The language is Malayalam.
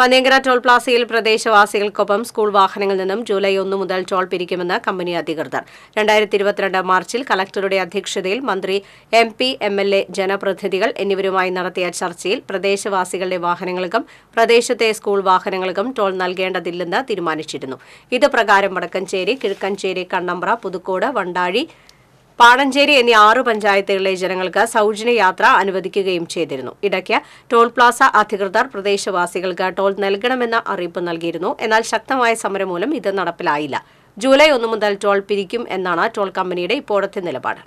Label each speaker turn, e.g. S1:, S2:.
S1: പനേങ്കര ടോൾ പ്ലാസയിൽ പ്രദേശവാസികൾക്കൊപ്പം സ്കൂൾ വാഹനങ്ങളിൽ നിന്നും ജൂലൈ ഒന്ന് മുതൽ ടോൾ പിരിക്കുമെന്ന് കമ്പനി അധികൃതർ രണ്ടായിരത്തി ഇരുപത്തിരണ്ട് മാർച്ചിൽ കളക്ടറുടെ അധ്യക്ഷതയിൽ മന്ത്രി M P M L A ജനപ്രതിനിധികൾ എന്നിവരുമായി നടത്തിയ ചർച്ചയിൽ പ്രദേശവാസികളുടെ വാഹനങ്ങൾക്കും പ്രദേശത്തെ സ്കൂൾ വാഹനങ്ങൾക്കും ടോൾ നൽകേണ്ടതില്ലെന്ന് തീരുമാനിച്ചിരുന്നു ഇത് പ്രകാരം വടക്കഞ്ചേരി കിഴക്കഞ്ചേരി കണ്ണമ്പ്ര പുതുക്കോട് വണ്ടാഴി പാടഞ്ചേരി എന്നീ ആറ് പഞ്ചായത്തുകളിലെ ജനങ്ങൾക്ക് സൌജന്യ യാത്ര അനുവദിക്കുകയും ചെയ്തിരുന്നു ഇടയ്ക്ക് ടോൾ പ്ലാസ അധികൃതർ പ്രദേശവാസികൾക്ക് ടോൾ നൽകണമെന്ന അറിയിപ്പ് നൽകിയിരുന്നു എന്നാൽ ശക്തമായ സമരം മൂലം ഇത് നടപ്പിലായില്ല ജൂലൈ ഒന്നു മുതൽ ടോൾ പിരിക്കും എന്നാണ് ടോൾ കമ്പനിയുടെ ഇപ്പോഴത്തെ നിലപാട്